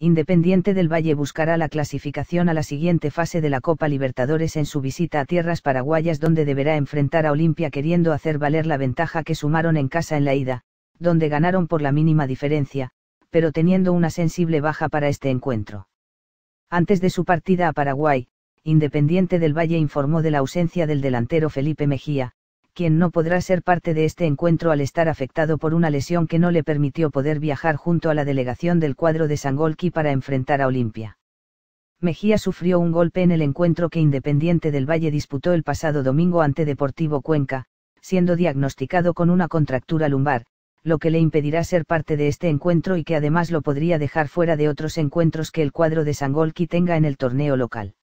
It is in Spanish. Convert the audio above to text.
Independiente del Valle buscará la clasificación a la siguiente fase de la Copa Libertadores en su visita a tierras paraguayas donde deberá enfrentar a Olimpia queriendo hacer valer la ventaja que sumaron en casa en la ida, donde ganaron por la mínima diferencia, pero teniendo una sensible baja para este encuentro. Antes de su partida a Paraguay, Independiente del Valle informó de la ausencia del delantero Felipe Mejía, quien no podrá ser parte de este encuentro al estar afectado por una lesión que no le permitió poder viajar junto a la delegación del cuadro de Sangolki para enfrentar a Olimpia. Mejía sufrió un golpe en el encuentro que Independiente del Valle disputó el pasado domingo ante Deportivo Cuenca, siendo diagnosticado con una contractura lumbar, lo que le impedirá ser parte de este encuentro y que además lo podría dejar fuera de otros encuentros que el cuadro de Sangolki tenga en el torneo local.